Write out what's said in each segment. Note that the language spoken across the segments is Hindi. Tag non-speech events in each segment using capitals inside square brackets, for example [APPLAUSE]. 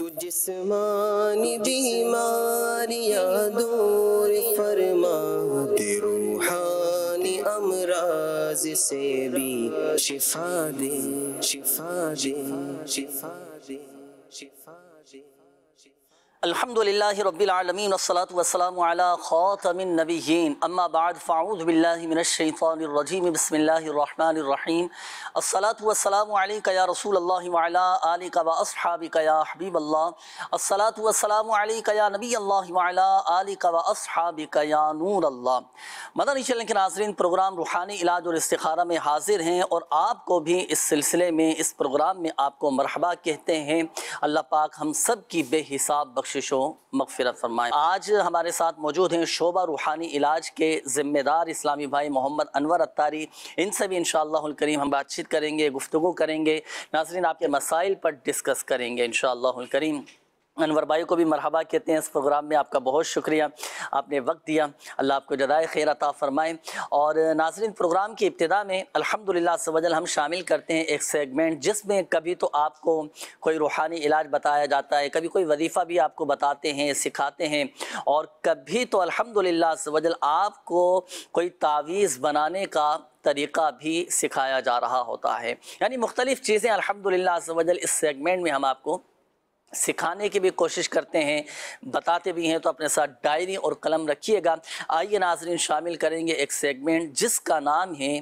तो जिसमानी बीमारियां दूर फरमा दे रूहानी अमराज से भी शिफा दे शिफा दे शिफा दे शिफा दे अल्हम्दुलिल्लाहि रब्बिल आलमीन वस्सलातु वस्सलामु अला खातमिन नबिय्यीन अम्मा बाद फ़ाऊज़ु बिल्लाहि मिनश शैतानिर रजीम बिस्मिल्लाहिर रहमानिर रहीम अस्सलातु वस्सलामु अलैका या रसूल अल्लाह व अला आलिका व अस्हाबिका या हबीब अल्लाह अस्सलातु वस्सलामु अलैका या नबी अल्लाह व अला आलिका व अस्हाबिका या नूर अल्लाह मदनी चैनल के नाज़रीन प्रोग्राम रूहानी इलाज और इस्तिखारा में हाजिर हैं और आपको भी इस सिलसिले में इस प्रोग्राम में आपको मरहबा कहते हैं अल्लाह पाक हम सब की बेहिसाब बख्श बख्शिशों मगफरत फरमाएँ आज हमारे साथ मौजूद हैं शोबा रूहानी इलाज के ज़िम्मेदार इस्लामी भाई मोहम्मद अनवर अतारी इनसे भी इनशालाकरीम करीम हम बातचीत करेंगे गुफ्तु करेंगे नाजरीन आपके मसाइल पर डिस्कस करेंगे इनशा करीम अनवर भाई को भी मरहबा कहते हैं इस प्रोग्राम में आपका बहुत शुक्रिया आपने वक्त दिया अल्लाह आपको जदाय खैर अता फ़रमाएँ और नाजरन प्रोग्राम की इब्तदा में से वजल हम शामिल करते हैं एक सेगमेंट जिसमें कभी तो आपको कोई रूहानी इलाज बताया जाता है कभी कोई वजीफ़ा भी आपको बताते हैं सिखाते हैं और कभी तो से वजल आपको कोई तावीज़ बनाने का तरीक़ा भी सिखाया जा रहा होता है यानी मुख्तलिफ़ चीज़ें अलहमदिल्ला इस सेगमेंट में हम आपको सिखाने की भी कोशिश करते हैं बताते भी हैं तो अपने साथ डायरी और कलम रखिएगा आइए नाजरीन शामिल करेंगे एक सेगमेंट जिसका नाम है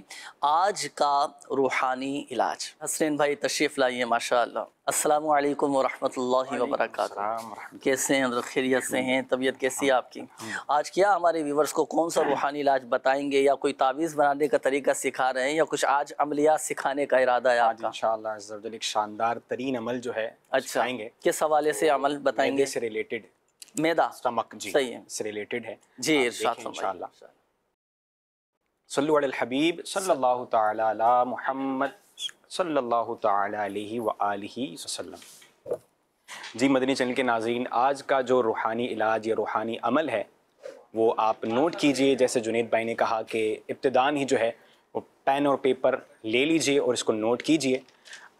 आज का रूहानी इलाज हसरैन भाई तशरीफ़ लाइए माशाल्लाह अस्सलाम वालेकुम वरहमतुल्लाहि वबरकातुहू कैसे हैं हजरत खैरियत से हैं तबीयत कैसी है हाँ। आपकी आज क्या हमारे व्यूवर्स को कौन सा रूहानी इलाज बताएंगे या कोई तावीज़ बनाने का तरीका सिखा रहे हैं या कुछ आज अमलिया सिखाने का इरादा है आज इंशाल्लाह एक शानदार तरीन अमल जो है अच्छा आएंगे किस हवाले से तो अमल बताएंगे से रिलेटेड मैदा स्टमक जी सही है इससे रिलेटेड है जी इंशाल्लाह सल्लल्लाहु अलैहि हबीब सल्लल्लाहु तआला सल्लल्लाहु अलैहि वसल्लम जी मदनी चैनल के नाजीन आज का जो रूहानी इलाज या रूहानी अमल है वो आप नोट कीजिए जैसे जुनेद भाई ने कहा कि इब्तदान ही जो है वो पेन और पेपर ले लीजिए और इसको नोट कीजिए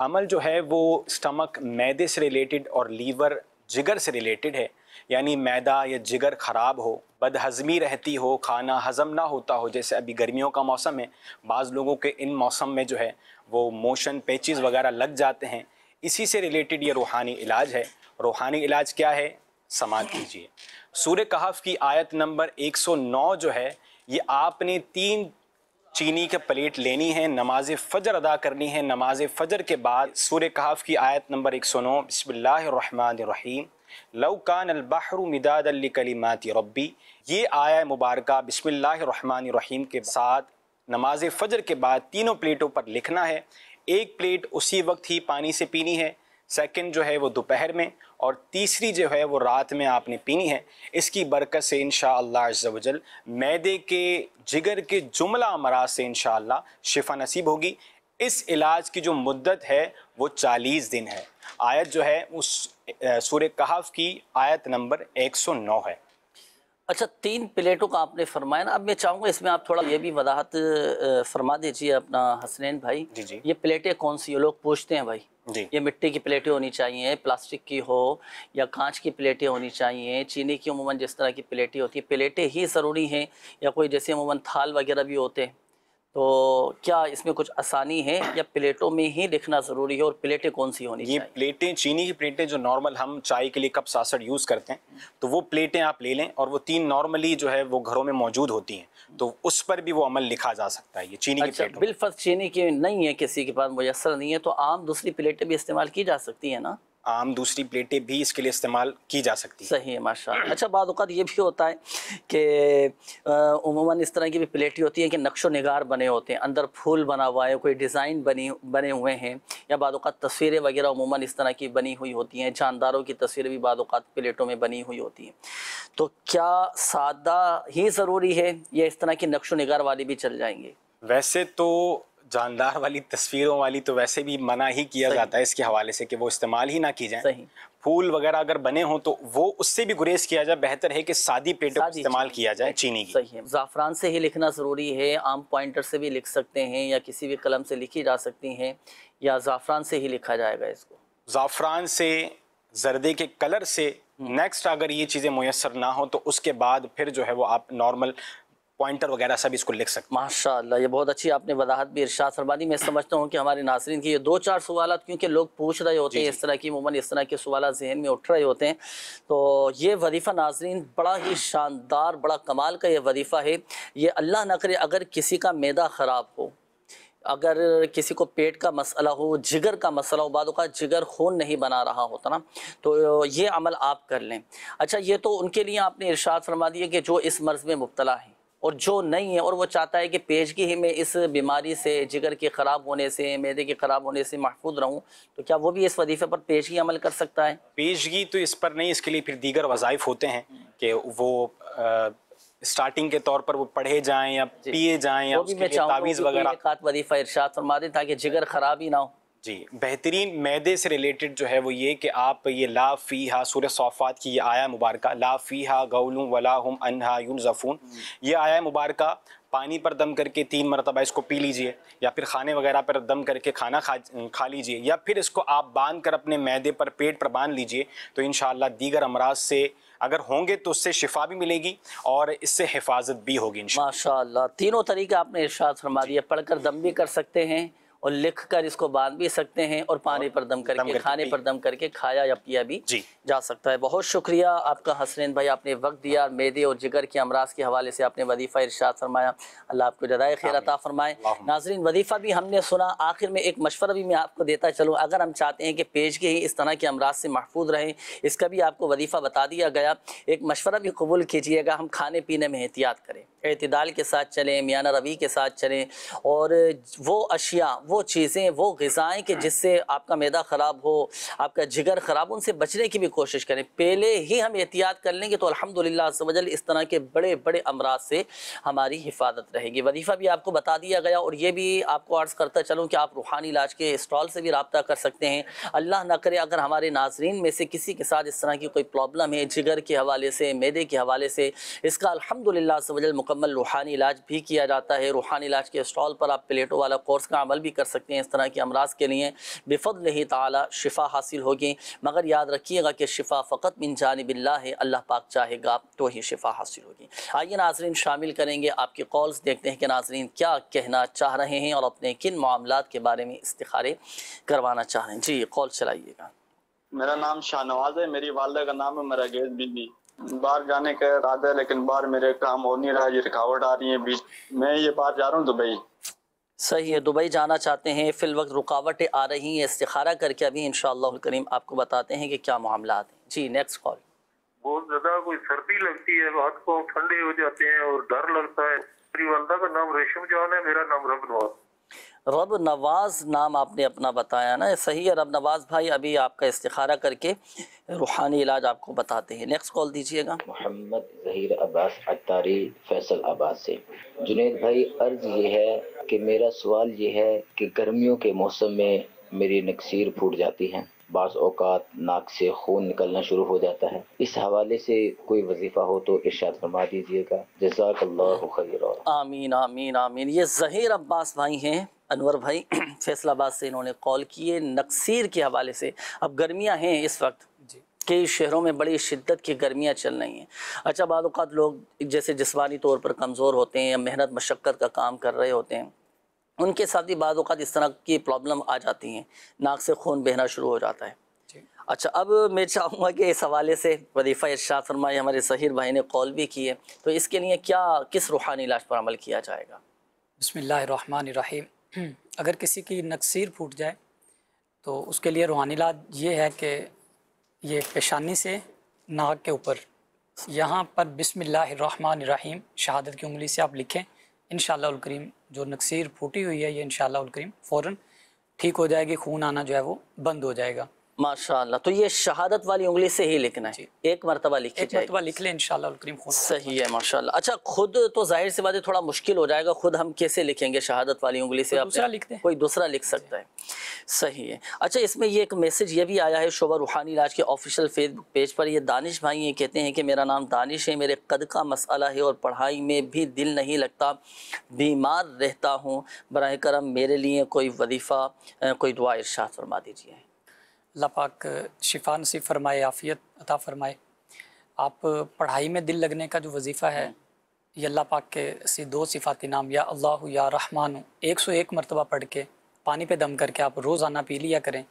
अमल जो है वो स्टमक मैदे से रिलेटेड और लीवर जिगर से रिलेटेड है यानी मैदा या जिगर ख़राब हो बदहज़मी रहती हो खाना हज़म ना होता हो जैसे अभी गर्मियों का मौसम है बाज़ लोगों के इन मौसम में जो है वो मोशन पेचिज़ वगैरह लग जाते हैं इसी से रिलेटेड ये रूहानी इलाज है रूहानी इलाज क्या है समाज कीजिए सूर्य कहफ की आयत नंबर 109 जो है ये आपने तीन चीनी के प्लेट लेनी है नमाज फजर अदा करनी है नमाज फजर के बाद सूर्य कहाफ़ की आयत नंबर 109 बसमीम लौकान अलबहर मिदादली कलीमाती रब्बी ये आया मुबारक बसमीम के साथ नमाज फ़जर के बाद तीनों प्लेटों पर लिखना है एक प्लेट उसी वक्त ही पानी से पीनी है सेकंड जो है वो दोपहर में और तीसरी जो है वो रात में आपने पीनी है इसकी बरकत से इन शजल मैदे के जिगर के जुमला अमराज से इन शिफा नसीब होगी इस इलाज की जो मुद्दत है वो 40 दिन है आयत जो है उस सूर्य कहाफ़ की आयत नंबर 109 है अच्छा तीन प्लेटों का आपने फरमाया ना अब मैं चाहूँगा इसमें आप थोड़ा ये भी वजाहत फरमा दीजिए अपना हसनैन भाई जी जी ये प्लेटें कौन सी ये लोग पूछते हैं भाई जी ये मिट्टी की प्लेटें होनी चाहिए प्लास्टिक की हो या कांच की प्लेटें होनी चाहिए चीनी की अमूमन जिस तरह की प्लेटें होती है प्लेटें ही ज़रूरी हैं या कोई जैसे अमूमन थाल वगैरह भी होते हैं तो क्या इसमें कुछ आसानी है या प्लेटों में ही लिखना ज़रूरी है और प्लेटें कौन सी होनी ये चाहिए? प्लेटें चीनी की प्लेटें जो नॉर्मल हम चाय के लिए कप सासड़ यूज़ करते हैं तो वो प्लेटें आप ले लें और वो तीन नॉर्मली जो है वो घरों में मौजूद होती हैं तो उस पर भी वो अमल लिखा जा सकता है ये चीनी की अच्छा की में। चीनी की नहीं है किसी के पास मुयसर नहीं है तो आम दूसरी प्लेटें भी इस्तेमाल की जा सकती है ना आम दूसरी प्लेटें भी इसके लिए इस्तेमाल की जा सकती है सही है माशा अच्छा बाद ये भी होता है कि उमूमन इस तरह की भी प्लेटें होती हैं कि नक्शो नगार बने होते हैं अंदर फूल बना हुआ है कोई डिज़ाइन बनी बने हुए हैं या बाद तस्वीरें वगैरह उमूमन इस तरह की बनी हुई होती हैं जानदारों की तस्वीरें भी बाद प्लेटों में बनी हुई होती हैं तो क्या सादा ही ज़रूरी है या इस तरह की नक्शो नगार वाली भी चल जाएंगे वैसे तो जानदार वाली तस्वीरों वाली तो वैसे भी मना ही किया जाता है इसके हवाले से कि वो इस्तेमाल ही ना की जाए फूल वगैरह अगर बने हों तो वो उससे भी गुरेज किया जाए बेहतर है कि सादी पेटों का इस्तेमाल किया जाए चीनी की सही है ज़ाफ़रान से ही लिखना ज़रूरी है आम पॉइंटर से भी लिख सकते हैं या किसी भी कलम से लिखी जा सकती हैं या ज़ाफ़रान से ही लिखा जाएगा इसको ज़ाफ़रान से जर्दे के कलर से नेक्स्ट हम्म। अगर ये चीज़ें मैसर ना हो तो उसके बाद फिर जो है वो आप नॉर्मल पॉइंटर वगैरह सब इसको लिख सकते माशा ये बहुत अच्छी आपने वजाहत भी इर्शाद फरमानी मैं समझता हूँ कि हमारे नासरीन की ये दो चार सवाल क्योंकि लोग पूछ रहे होते हैं इस तरह की मूमन इस तरह के सवाल जहन में उठ रहे होते हैं तो ये वजीफ़ा नाजरीन बड़ा ही शानदार बड़ा कमाल का ये वजीफ़ा है ये अल्लाह न करे अगर किसी का मैदा ख़राब हो अगर किसी को पेट का मसला हो जिगर का मसला हो बाद का जिगर खून नहीं बना रहा होता ना तो ये अमल आप कर लें अच्छा ये तो उनके लिए आपने इरशाद फरमा दिया कि जो इस मर्ज़ में मुबतला है और जो नहीं है और वो चाहता है कि पेशगी ही में इस बीमारी से जिगर के ख़राब होने से मैदे के ख़राब होने से महफूज रहूँ तो क्या वो भी इस वजीफ़े पर पेशगी अमल कर सकता है पेशगी तो इस पर नहीं इसके लिए फिर दीगर वज़ाइफ होते हैं कि वो आ, स्टार्टिंग के तौर पर वो पढ़े जाएँ या पिए जाएँ या तावीज़ वगैरह वजीफ़ा इर्शाद फरमा दें ताकि जिगर ख़राब ही ना हो जी बेहतरीन मैदे से रिलेटेड जो है वो ये कि आप ये ला फ़ी हा सूर सौफात की ये आया मुबारक ला फ़ी हा गौलू वला हम अनहा यून जफ़ून ये आया मुबारक पानी पर दम करके तीन मरतबा इसको पी लीजिए या फिर खाने वगैरह पर दम करके खाना खा खा लीजिए या फिर इसको आप बांध कर अपने मैदे पर पेट पर बांध लीजिए तो इन दीगर अमराज से अगर होंगे तो उससे शिफा भी मिलेगी और इससे हिफाजत भी होगी इन माशा तीनों तरीके आपने इर्शाद फरमा दिया पढ़कर दम भी कर सकते हैं और लिख कर इसको बांध भी सकते हैं और पानी पर दम करके खाने पर दम करके खाया या पिया भी जा सकता है बहुत शुक्रिया आपका हसनैन भाई आपने वक्त दिया मेदे और जिगर के अमराज के हवाले से आपने वजीफ़ा इर्शाद फरमाया अल्लाह आपको जदाय खैर अता फरमाए नाजरीन वजीफ़ा भी हमने सुना आखिर में एक मशवरा भी मैं आपको देता चलूँ अगर हम चाहते हैं कि पेज के ही इस तरह के अमराज से महफूज रहें इसका भी आपको वजीफ़ा बता दिया गया एक मशवरा भी कबूल कीजिएगा हम खाने पीने में एहतियात करें अतदाल के साथ चलें मियाना रवी के साथ चलें और वो अशिया वो चीज़ें वो गज़ाएँ कि जिससे आपका मैदा ख़राब हो आपका जिगर ख़राब उनसे बचने की भी कोशिश करें पहले ही हम एहतियात कर लेंगे तो अलहमदिल्ला वजल इस तरह के बड़े बड़े अमराज से हमारी हिफाजत रहेगी वजीफ़ा भी आपको बता दिया गया और ये भी आपको अर्ज़ करता चलूँ कि आप रूहानी इलाज के इस्टॉल से भी रबता कर सकते हैं अल्लाह न करे अगर हमारे नाजरन में से किसी के साथ इस तरह की कोई प्रॉब्लम है जिगर के हवाले से मैदे के हवाले से इसका अलहमदिल्ला वजल मुकम्मल रूहानी इलाज भी किया जाता है रूहानी इलाज के स्टॉल पर आप प्लेटों वाला कोर्स का अमल भी कर सकते हैं इस तरह के अमराज के लिए बेफद ही तला शिफा हासिल होगी मगर याद रखिएगा कि शिफा फ़कत मिन जानबिल्ला है अल्लाह पाक चाहेगा तो ही शिफा हासिल होगी आइए नाजरन शामिल करेंगे आपकी कॉल्स देखते हैं कि नाजरन क्या कहना चाह रहे हैं और अपने किन मामला के बारे में इस्तारे करवाना चाह रहे हैं जी कॉल चलाइएगा मेरा नाम शाहनवाज है मेरी वालदा का नाम है मरागेज बीबी बाहर जाने का इरादा है लेकिन बाहर मेरे काम हो नहीं रहा ये रुकावट आ रही है बीच मैं ये बाहर जा रहा हूँ दुबई सही है दुबई जाना चाहते हैं फिल वक्त रुकावटें आ रही हैं इस्तारा करके अभी इन करीम आपको बताते हैं कि क्या मामला हैं जी नेक्स्ट कॉल बहुत ज़्यादा कोई सर्दी लगती है रात को ठंडे हो जाते हैं और डर लगता है मेरी वालदा का नाम रेशम जान है मेरा नाम रब नवाज रब नवाज़ नाम आपने अपना बताया ना सही है रब नवाज़ भाई अभी आपका इस्तारा करके रूहानी इलाज आपको बताते हैं नेक्स्ट कॉल दीजिएगा मोहम्मद जहीर अब्बास अतारी फैसल आबाद से जुनेद भाई अर्ज ये है कि मेरा सवाल ये है कि गर्मियों के मौसम में मेरी नक्सीर फूट जाती है बास औकात नाक से खून निकलना शुरू हो जाता है इस हवाले से कोई वजीफा हो तो इर्शाद फरमा दीजिएगा जजाकल्ला आमीन आमीन आमीन ये जहीर अब्बास भाई हैं अनवर भाई [CLEARS THROAT] फैसलाबाद से इन्होंने कॉल किए नक्सीर के हवाले से अब गर्मियाँ हैं इस वक्त कई शहरों में बड़ी शिद्दत की गर्मियाँ चल रही हैं अच्छा बाद लोग जैसे जिसमानी तौर पर कमज़ोर होते हैं या मेहनत मशक्क़त का काम कर रहे होते हैं उनके साथ ही बाद इस तरह की प्रॉब्लम आ जाती हैं नाक से खून बहना शुरू हो जाता है अच्छा अब मैं चाहूँगा कि इस हवाले से वदीफ़ा इर्शाद फरमाए हमारे सहीर भाई ने कॉल भी की है तो इसके लिए क्या किस रूहानी इलाज पर अमल किया जाएगा बसमीम अगर किसी की नक्सर फूट जाए तो उसके लिए रूहानी इलाज ये है कि ये पेशानी से नाक के ऊपर यहाँ पर रहीम शहादत की उंगली से आप लिखें इन करीम जो नक्सीर फूटी हुई है ये इन करीम फ़ौर ठीक हो जाएगी खून आना जो है वो बंद हो जाएगा माशाल्लाह तो ये शहादत वाली उंगली से ही लिखना है एक मरतबा लिखे एक मरतबा लिख लें इनशालाम सही है माशाल्लाह अच्छा खुद तो जाहिर सी बात है थोड़ा मुश्किल हो जाएगा खुद हम कैसे लिखेंगे शहादत वाली उंगली से तो आप दूसरा लिखते हैं कोई दूसरा लिख सकता है सही है अच्छा इसमें ये एक मैसेज ये भी आया है शोभा रूहानी राज के ऑफिशियल फेसबुक पेज पर ये दानिश भाई ये कहते हैं कि मेरा नाम दानिश है मेरे कद का मसला है और पढ़ाई में भी दिल नहीं लगता बीमार रहता हूँ बर करम मेरे लिए कोई वजीफ़ा कोई दुआ इर्शाद फरमा दीजिए अल्लाह पाक शिफा नसीब फरमाए आफ़ियत अता फरमाए आप पढ़ाई में दिल लगने का जो वजीफ़ा है ये अल्लाह पाक के सी दो सिफाती नाम या अल्लाह या रहमान एक सौ एक मरतबा पढ़ के पानी पे दम करके आप रोज़ाना पी लिया करें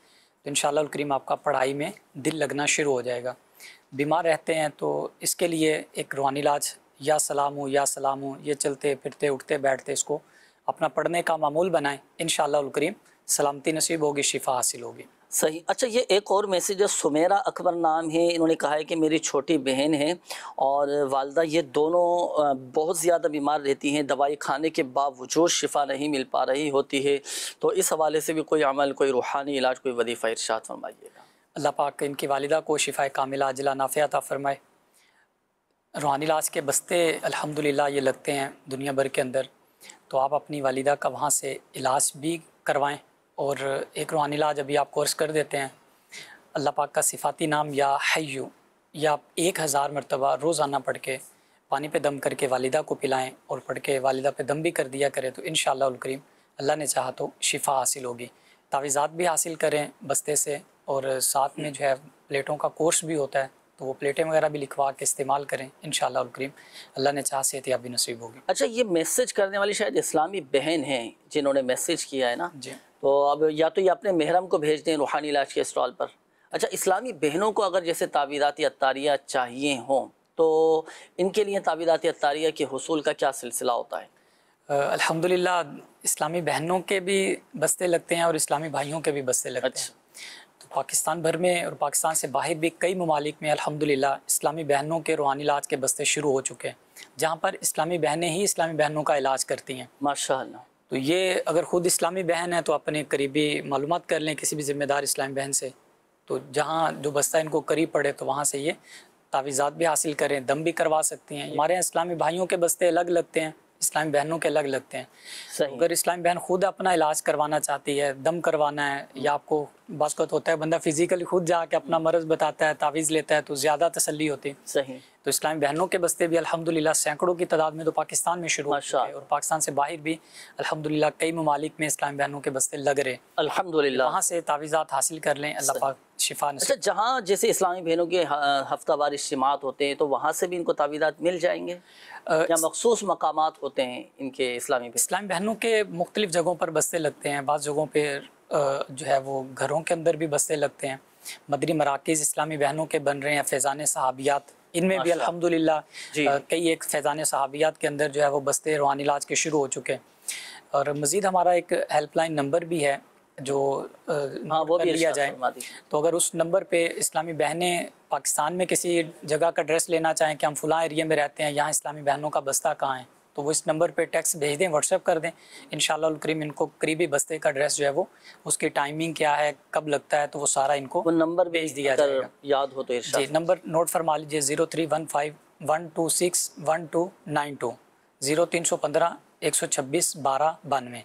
तो इन करीम आपका पढ़ाई में दिल लगना शुरू हो जाएगा बीमार रहते हैं तो इसके लिए एक रूहानी इलाज या सलाम हो या सलाम हो ये चलते फिरते उठते बैठते इसको अपना पढ़ने का मामूल बनाएं इन करीम सलामती नसीब होगी शिफा हासिल होगी सही अच्छा ये एक और मैसेज है सुमेरा अकबर नाम है इन्होंने कहा है कि मेरी छोटी बहन है और वालदा ये दोनों बहुत ज़्यादा बीमार रहती हैं दवाई खाने के बावजूद शिफा नहीं मिल पा रही होती है तो इस हवाले से भी कोई अमल कोई रूहानी इलाज कोई वदीफ़ा इर्शाद फरमाइएगा अल्लाह पाक इनकी वालदा को शिफा कामिला अजला नाफ़ियाता फरमाए रूहानी इलाज के बस्ते अल्हम्दुलिल्लाह ये लगते हैं दुनिया भर के अंदर तो आप अपनी वालदा का वहाँ से इलाज भी करवाएँ और एक रूहानी इलाज अभी आप कोर्स कर देते हैं अल्लाह पाक का सिफाती नाम या हयू या आप एक हज़ार मरतबा रोज़ाना पढ़ के पानी पे दम करके वालिदा को पिलाएं और पढ़ के वालिदा पे दम भी कर दिया करें तो इन करीम अल्लाह ने चाहा तो शिफा हासिल होगी तावीज़ात भी हासिल करें बस्ते से और साथ में जो है प्लेटों का कोर्स भी होता है तो वो प्लेटें वगैरह भी लिखवा के इस्तेमाल करें इन करीम अल्लाह ने चाह से याबी नसीब होगी अच्छा ये मैसेज करने वाली शायद इस्लामी बहन हैं जिन्होंने मैसेज किया है ना जी तो अब या तो ये अपने महरम को भेज दें रूहानी इलाज के स्टॉल पर अच्छा इस्लामी बहनों को अगर जैसे तावीदाती अतारियाँ चाहिए हों तो इनके लिए तावीदाती अतारिया के हसूल का क्या सिलसिला होता है अल्हम्दुलिल्लाह इस्लामी बहनों के भी बस्ते लगते हैं और इस्लामी भाइयों के भी बस्ते लगते अच्छा। हैं तो पाकिस्तान भर में और पाकिस्तान से बाहर भी कई ममालिक में अल्हम्दुलिल्लाह इस्लामी बहनों के रूहानी इलाज के बस्ते शुरू हो चुके हैं जहाँ पर इस्लामी बहनें ही इस्लामी बहनों का इलाज करती हैं माशा तो ये अगर ख़ुद इस्लामी बहन है तो अपने करीबी मालूम कर लें किसी भी ज़िम्मेदार इस्लामी बहन से तो जहाँ जो बस्ता इनको करीब पड़े तो वहाँ से ये तावीज़ात भी हासिल करें दम भी करवा सकती हैं हमारे यहाँ इस्लामी भाइयों के बस्ते अलग लगते हैं इस्लामी बहनों के अलग लगते हैं अगर इस्लामी बहन खुद अपना इलाज करवाना चाहती है दम करवाना है या आपको बस का होता है बंदा फिजिकली खुद जाके अपना मर्ज बताता है तावीज़ लेता है तो ज़्यादा तसली होती है सही तो इस्लामी बहनों के बस्ते भी अलहमदिल्ला सैकड़ों की तादाद में तो पाकिस्तान में शुरू है और पाकिस्तान से बाहर भी अलहमदिल्ला कई ममालिक में इस्लामी बहनों के बस्ते लग रहे अलहमदिल्ला वहाँ से तावीज़ात हासिल कर लें अल्लाह पाक शिफा अच्छा जहाँ जैसे इस्लामी बहनों के हाँ, हफ्तावार इज्तिमात होते हैं तो वहाँ से भी इनको तावीज़ा मिल जाएंगे या मखसूस मकाम होते हैं इनके इस्लामी इस्लामी बहनों के मुख्तलिफ जगहों पर बस्ते लगते हैं बाद जगहों पर जो है वो घरों के अंदर भी बसने लगते हैं मदरी मराकज़ इस्लामी बहनों के बन रहे हैं फैज़ान सहाबियात इनमें भी अल्हम्दुलिल्लाह कई एक फैज़ान सहाबियात के अंदर जो है वो बस्ते रवान इलाज के शुरू हो चुके हैं और मज़ीद हमारा एक हेल्पलाइन नंबर भी है जो हाँ, वो भी लिया जाए तो अगर उस नंबर पे इस्लामी बहनें पाकिस्तान में किसी जगह का ड्रेस लेना चाहें कि हम फुला एरिया में रहते हैं यहाँ इस्लामी बहनों का बस्ता कहाँ है तो वो इस नंबर पे टैक्स भेज दें व्हाट्सएप कर दें इन करीम इनको करीबी बस्ते का एड्रेस जो है वो उसकी टाइमिंग क्या है कब लगता है तो वो सारा इनको वो नंबर भेज दिया जाएगा याद हो तो जी नंबर नोट फरमा लीजिए zero three one five one two six one two nine two zero तीन सौ पंद्रह एक सौ छब्बीस बारह बानवे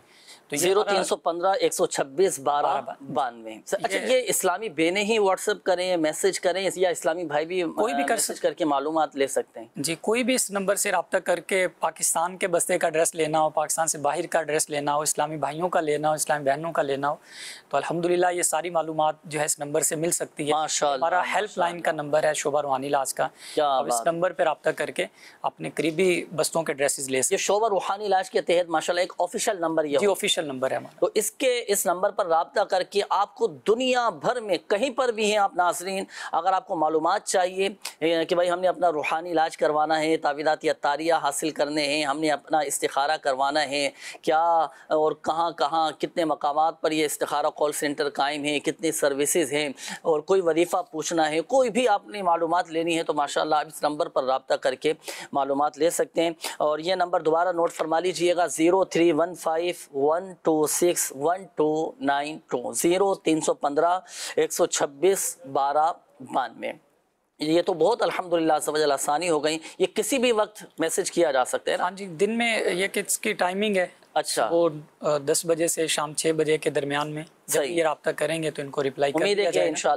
तो जीरो तीन सौ पंद्रह एक सौ छब्बीस बारह बानवे अच्छा ये इस्लामी बेने ही व्हाट्सएप करें मैसेज करें या इस्लामी भाई भी कोई भी कर मैसेज करके मालूम ले सकते हैं जी कोई भी इस नंबर से रबता करके पाकिस्तान के बस्ते का एड्रेस लेना हो पाकिस्तान से बाहर का एड्रेस लेना हो इस्लामी भाइयों का लेना हो इस्लामी बहनों का लेना हो तो अलहमदिल्ला ये सारी मालूम जो है इस नंबर से मिल सकती है हमारा हेल्पलाइन का नंबर है शोभा रूहानी लाज का इस नंबर पर रबता करके अपने करीबी बस्तों के एड्रेस ले सकते शोभा रूहानी लाज के तहत माशा एक ऑफिशियल नंबर ये ऑफिशियल स्पेशल नंबर है हमारा तो इसके इस नंबर पर रबता करके आपको दुनिया भर में कहीं पर भी हैं आप नासरीन अगर आपको मालूम चाहिए कि भाई हमने अपना रूहानी इलाज करवाना है तावीदात या तारिया हासिल करने हैं हमने अपना इस्तारा करवाना है क्या और कहाँ कहाँ कितने मकाम पर यह इस्तारा कॉल सेंटर कायम है कितनी सर्विसज़ हैं और कोई वरीफ़ा पूछना है कोई भी आपने मालूम लेनी है तो माशा आप इस नंबर पर रबता करके मालूम ले सकते हैं और यह नंबर दोबारा नोट फरमा लीजिएगा zero three one five one two six one two nine two zero तीन सौ पंद्रह एक सौ छब्बीस बारह बानवे ये तो बहुत अल्हम्दुलिल्लाह सवजल आसानी हो गई ये किसी भी वक्त मैसेज किया जा सकता है हाँ जी दिन में ये किसकी टाइमिंग है अच्छा वो दस बजे से शाम छः बजे के दरमियान में ये रहा करेंगे तो इनको रिप्लाई उम्मीद है अगर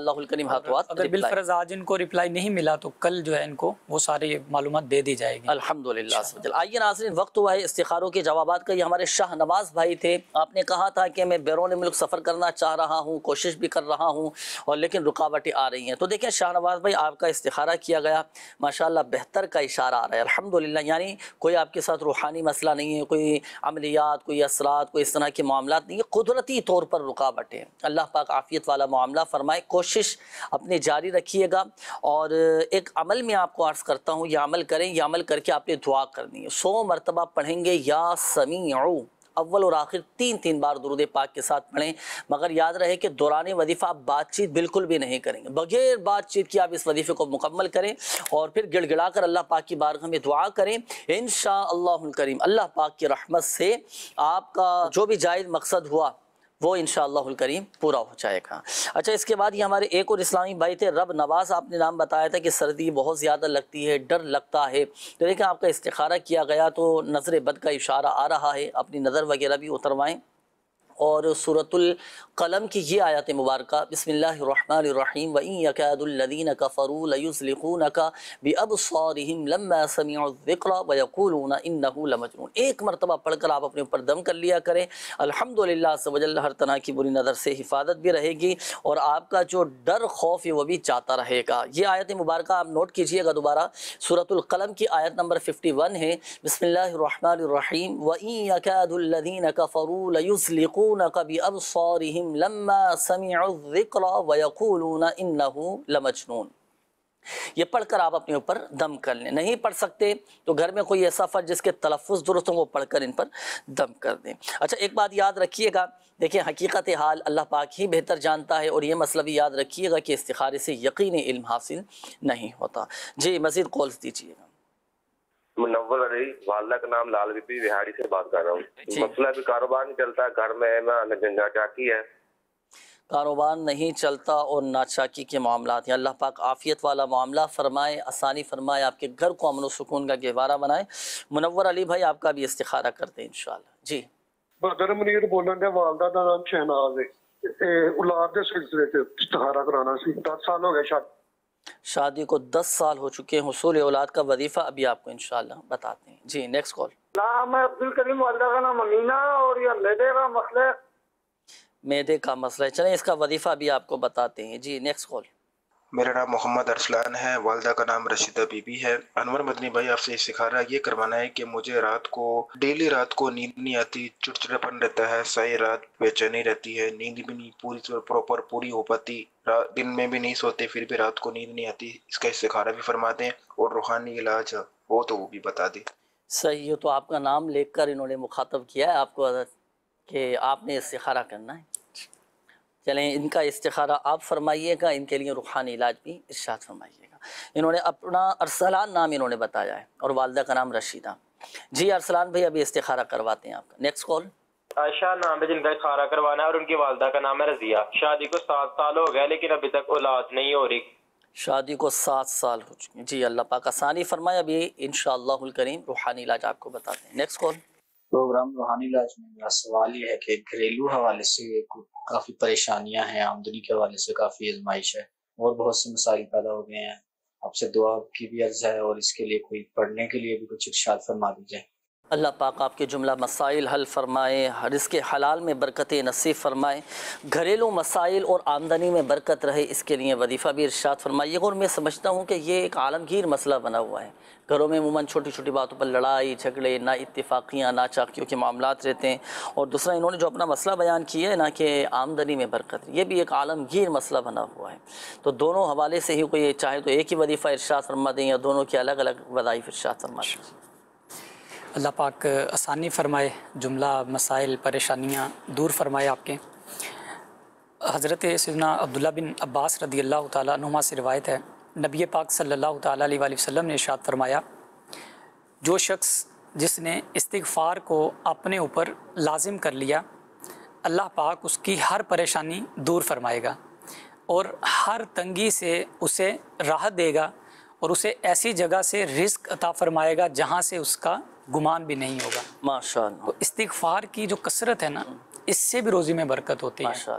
आज इनको रिप्लाई नहीं मिला तो कल जो है इनको वो सारी मालूम दे दी जाएगी अलहमदिल्ला आइए नाजरीन वक्त हुआ है इस्तारों के जवाब का ये हमारे शाह नवाज भाई थे आपने कहा था कि मैं बैरून मुल्क सफ़र करना चाह रहा हूँ कोशिश भी कर रहा हूँ और लेकिन रुकावटें आ रही हैं तो देखिए शाहनवाज भाई आपका इस्तारा किया गया माशा बेहतर का इशारा आ रहा है अलहमदिल्ला यानी कोई आपके साथ रूहानी मसला नहीं है कोई अमलियात कोई असरात कोई इस तरह के मामला नहीं है कुदरती तौर पर रुकावट बांटे अल्लाह पाक आफ़ियत वाला मामला फ़रमाए कोशिश अपने जारी रखिएगा और एक अमल में आपको अर्ज़ करता हूँ यह अमल करें यह अमल करके आपने दुआ करनी है सौ मरतबा पढ़ेंगे या समी अव्वल और आखिर तीन तीन बार दुरुद पाक के साथ पढ़ें मगर याद रहे कि दौरान वजीफ़ा आप बातचीत बिल्कुल भी नहीं करेंगे बगैर बातचीत की आप इस वजीफ़े को मुकम्मल करें और फिर गिड़गिड़ा कर अल्लाह पाक की बारगाह में दुआ करें इन शाह करीम अल्लाह पाक की रहमत से आपका जो भी जायज़ मकसद हुआ वो इन करीम पूरा हो जाएगा अच्छा इसके बाद ये हमारे एक और इस्लामी भाई थे रब नवाज़ आपने नाम बताया था कि सर्दी बहुत ज़्यादा लगती है डर लगता है तो देखिए आपका इस्तारा किया गया तो नज़र बद का इशारा आ रहा है अपनी नज़र वगैरह भी उतरवाएँ और सूरतुल कलम की ये आयत मुबारक बसमीम वक़ादीन कफ़रून का भी अब सौरम लम्बा समीक़रा वक़ून एक मरतबा पढ़कर आप अपने ऊपर दम कर लिया करें अलहमदिल्लाजल हर तना की बुरी नज़र से हिफाजत भी रहेगी और आपका जो डर खौफ है वह भी चाहता रहेगा ये आयत मुबारक आप नोट कीजिएगा दोबारा सूरतुल की आयत नंबर फिफ्टी वन है बसमीम वक़ादीन कफ़रून يسمعونك بأبصارهم لما سمعوا الذكر ويقولون إنه لمجنون ये पढ़कर आप अपने ऊपर दम कर लें नहीं पढ़ सकते तो घर में कोई ऐसा फर्ज जिसके तलफ़ दुरुस्त हो वो पढ़कर इन पर दम कर दें अच्छा एक बात याद रखिएगा देखिए हकीकत हाल अल्लाह पाक ही बेहतर जानता है और ये मसला भी याद रखिएगा कि इस्तारे से यकीन इल्म हासिल नहीं होता जी मज़ीद कॉल्स दीजिएगा मुनवर अली वालदा का नाम लाल बीपी बिहारी से बात कर रहा हूँ मसला भी कारोबार नहीं चलता घर में ना चाकी है कारोबार नहीं चलता और नाचाकी के मामला हैं अल्लाह पाक आफ़ियत वाला मामला फरमाए आसानी फरमाए आपके घर को अमन सुकून का गहवारा बनाए मुनवर अली भाई आपका भी इस्तारा करते हैं इन जी बदर मुनीर बोलन के वालदा का नाम शहनाज है उलाद के सिलसिले से इश्तहारा कराना सी दस साल हो गए शायद शादी को दस साल हो चुके हैं हसूल औलाद का वजीफा अभी आपको इनशाला बताते हैं जी नेक्स्ट कॉल मैं अब्दुल करीम ममीना और मेदे का मसला मैदे का मसला है चलें इसका वजीफा भी आपको बताते हैं जी नेक्स्ट कॉल मेरा नाम मोहम्मद अरसलान है वालदा का नाम रशीदा बीबी है अनवर मदनी भाई आपसे है ये करवाना है कि मुझे रात को डेली रात को नींद नहीं आती चिड़चिड़ापन रहता है सारी रात बेचैनी रहती है नींद भी नहीं पूरी तरह प्रॉपर पूरी हो पाती दिन में भी नहीं सोते फिर भी रात को नींद नहीं आती इसका सिखारा भी फरमा दें और रूहानी इलाज हो तो वो भी बता दें सही हो तो आपका नाम लेकर इन्होंने मुखातब किया है आपको कि आपने सिखारा करना है चलें इनका इस्तारा आप फरमाइएगा इनके लिए रूहानी इलाज भी इर्शाद फरमाइएगा इन्होंने अपना अरसलान नाम इन्होंने बताया है और वालदा का नाम रशीदा जी अरसलान भाई अभी इस्तारा करवाते हैं आपका नेक्स्ट कॉल आयशा नाम है जिनका खारा करवाना है और उनकी वालदा का नाम है रजिया शादी को सात साल हो गया लेकिन अभी तक औलाद नहीं हो रही शादी को सात साल हो चुकी जी अल्लाह पाक आसानी फरमाए अभी इन करीम रूहानी इलाज आपको बताते हैं नेक्स्ट कॉल प्रोग्राम रूहानी लाज में मेरा सवाल ये है कि घरेलू हवाले से काफ़ी परेशानियां हैं आमदनी के हवाले से काफ़ी आजमाइश है और बहुत से मसाइल पैदा हो गए हैं आपसे दुआ की भी अर्ज है और इसके लिए कोई पढ़ने के लिए भी कुछ इर्शाद फरमा दीजिए अल्लाह पाक आपके जुमला मसाइल हल फरमाए इसके हलाल में बरकत नसीब फरमाए घरेलू मसाइल और आमदनी में बरकत रहे इसके लिए वजीफ़ा भी इर्शाद फरमाइए और मैं समझता हूँ कि ये एक आलमगीर मसला बना हुआ है घरों में अमूमन छोटी छोटी बातों पर लड़ाई झगड़े ना इतफाक़ियाँ ना चाकियों के मामला रहते हैं और दूसरा इन्होंने जो अपना मसला बयान किया है ना कि आमदनी में बरकत ये भी एक आलमगीर मसला बना हुआ है तो दोनों हवाले से ही कोई चाहे तो एक ही वजीफ़ा इर्शाद फरमा दें या दोनों के अलग अलग वज़ाइफ इर्शाद फरमा दें अल्लाह पाक आसानी फरमाए जुमला मसाइल परेशानियाँ दूर फरमाए आपके हज़रत सजना अब्दुल्ला बिन अब्बास रदी अल्लाह तुमा से रवायत है नबी पाक सल्लल्लाहु अलैहि वसम ने इशात फरमाया जो शख्स जिसने इस्तफ़ार को अपने ऊपर लाजिम कर लिया अल्लाह पाक उसकी हर परेशानी दूर फरमाएगा और हर तंगी से उसे राहत देगा और उसे ऐसी जगह से रिस्क अता फरमाएगा जहाँ से उसका गुमान भी नहीं होगा माशा तो इस्तफार की जो कसरत है ना इससे भी रोज़ी में बरकत होती है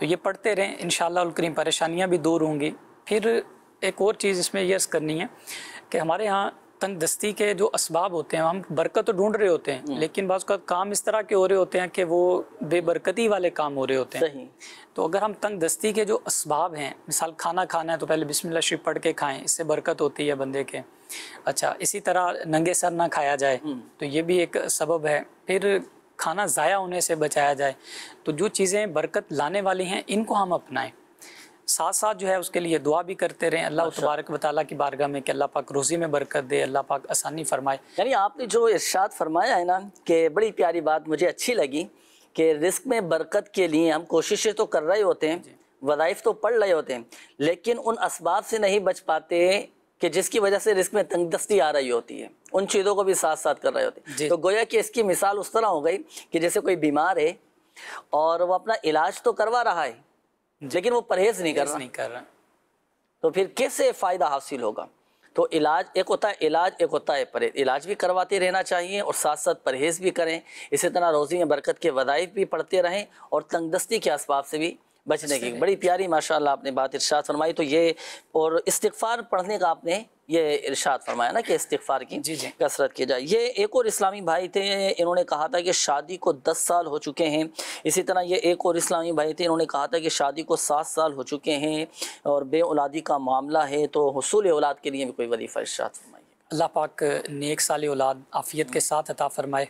तो ये पढ़ते रहें इन करीम परेशानियाँ भी दूर होंगी फिर एक और चीज़ इसमें यस करनी है कि हमारे यहाँ तंग दस्ती के जो असबाब होते हैं हम बरकत तो ढूंढ रहे होते हैं हम्म। लेकिन बाज़ का काम इस तरह के हो रहे होते हैं कि वो बेबरकती वाले काम हो रहे होते हैं तो अगर हम तंग दस्ती के जो इसबाब हैं मिसाल खाना खाना है तो पहले बिस्मिल्लाह शरीफ पढ़ के खाएं इससे बरकत होती है बंदे के अच्छा इसी तरह नंगे सर ना खाया जाए हम्म। तो ये भी एक सबब है फिर खाना ज़ाया होने से बचाया जाए तो जो चीज़ें बरकत लाने वाली हैं इनको हम अपनाएं साथ साथ जो है उसके लिए दुआ भी करते रहें अल्लाह अच्छा। तबारक वाल की बारगाह में कि अल्लाह पाक रोज़ी में बरकत दे अल्लाह पाक आसानी फरमाए यानी आपने जो इर्शाद फरमाया है ना कि बड़ी प्यारी बात मुझे अच्छी लगी कि रिस्क में बरकत के लिए हम कोशिशें तो कर रहे होते हैं वज़ाइफ तो पढ़ रहे होते हैं लेकिन उन इसबाब से नहीं बच पाते कि जिसकी वजह से रिस्क में तंगदस्ती आ रही होती है उन चीज़ों को भी साथ साथ कर रहे होते हैं तो गोया कि इसकी मिसाल उस तरह हो गई कि जैसे कोई बीमार है और वो अपना इलाज तो करवा रहा है लेकिन वो परहेज नहीं कर रहा नहीं कर रहा तो फिर कैसे फ़ायदा हासिल होगा तो इलाज एक होता है इलाज एक होता है परहेज इलाज भी करवाते रहना चाहिए और साथ साथ परहेज़ भी करें इसी तरह रोज़ी में बरकत के वदाइफ भी पढ़ते रहें और तंगदस्ती के इसबाब से भी बचने की बड़ी प्यारी माशाल्लाह आपने बात इरशाद फरमाई तो ये और इस्तफार पढ़ने का आपने ये इरशाद फरमाया ना कि इस्तफार की जी जी कसरत की जाए ये एक और इस्लामी भाई थे इन्होंने कहा था कि शादी को दस साल हो चुके हैं इसी तरह ये एक और इस्लामी भाई थे इन्होंने कहा था कि शादी को सात साल हो चुके हैं और बे औलादी का मामला है तो हसूल औलाद के लिए भी कोई वजीफ़ा इरशाद फरमाइए अल्लाह पाक नेक साल औलाद आफियत के साथ अता फरमाए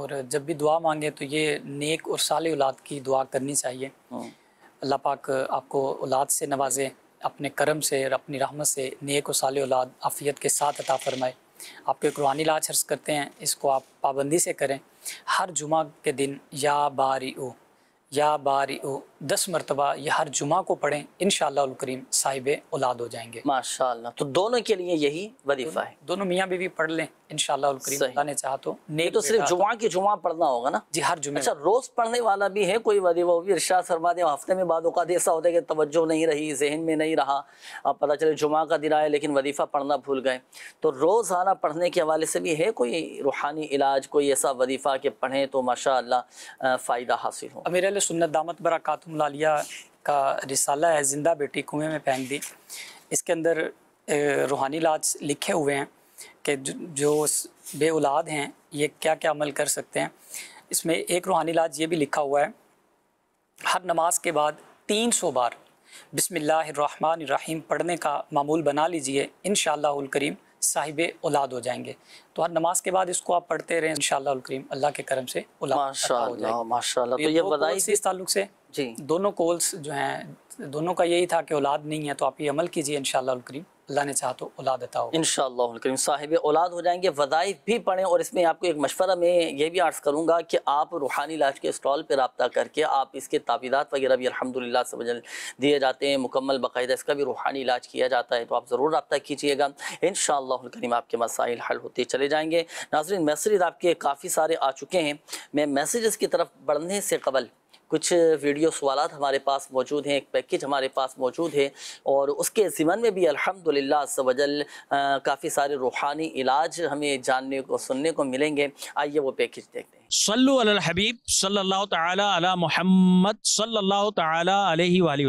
और जब भी दुआ मांगे तो ये नेक और साल औलाद की दुआ करनी चाहिए हाँ। अल्लाह पाक आपको औलाद से नवाजे अपने करम से और अपनी रहमत से नेक साल औलाद आफियत के साथ अता फरमाए आपके कुरानी लाज हर्ज करते हैं इसको आप पाबंदी से करें हर जुमा के दिन या बारी ओ या बारी ओ दस मरतबा या हर जुमा को पढ़ें इन करीम साहिब औलाद हो जाएंगे माशा तो दोनों के लिए यही वजीफा है दोनों मियाँ भी पढ़ लें इन करीम चाह तो नहीं तो सिर्फ जुमा के जुमा पढ़ना होगा ना जी हर जुमे अच्छा रोज पढ़ने वाला भी है कोई वजीफा भी इर्शाद फरमा दे हफ्ते में बाद ऐसा होता है कि तवज्जो नहीं रही जहन में नहीं रहा अब पता चले जुमा का दिन आया लेकिन वजीफा पढ़ना भूल गए तो रोज़ाना पढ़ने के हवाले से भी है कोई रूहानी इलाज कोई ऐसा वजीफा के पढ़ें तो माशा फ़ायदा हासिल हो अमीर सुन्नत दामत बरकत लालिया का रिसाला है ज़िंदा बेटी कुएँ में पहन दी इसके अंदर रूहानी लाज लिखे हुए हैं कि जो बे औलाद हैं ये क्या क्या अमल कर सकते हैं इसमें एक रूहानी लाज ये भी लिखा हुआ है हर नमाज के बाद तीन सौ बार बिसमीम पढ़ने का मामूल बना लीजिए इन करीम साहिब औलाद हो जाएंगे तो हर नमाज के बाद इसको आप पढ़ते रहें इन करीम अल्लाह के करम से औलाद माशा माशा तो ये बताइए इस ताल्लुक से जी दोनों कोल्स जो हैं दोनों का यही था कि औलाद नहीं है तो आप ये अमल कीजिए इन करीम अल्लाह ने चाहा तो औलाद अता हो इन साहिब औलाद हो जाएंगे वज़ाइफ भी पढ़ें और इसमें आपको एक मशवरा में ये भी आर्ज़ करूँगा कि आप रूहानी इलाज के स्टॉल पर रबता करके आप इसके तावीदात वगैरह भी अलहमदिल्ला बजल दिए जाते हैं मुकम्मल बाकायदा इसका भी रूहानी इलाज किया जाता है तो आप ज़रूर रबता कीजिएगा इन शीम आपके मसाइल हल होते चले जाएँगे नाजरन मैसेज आपके काफ़ी सारे आ चुके हैं मैं मैसेज की तरफ बढ़ने से कबल कुछ वीडियो सवाल हमारे पास मौजूद हैं एक पैकेज हमारे पास मौजूद है और उसके ज़िमन में भी अलहमदिल्ला सजल काफ़ी सारे रूहानी इलाज हमें जानने को सुनने को मिलेंगे आइए वो पैकेज देखते हैं सल्लु हबीब महमद सल्ला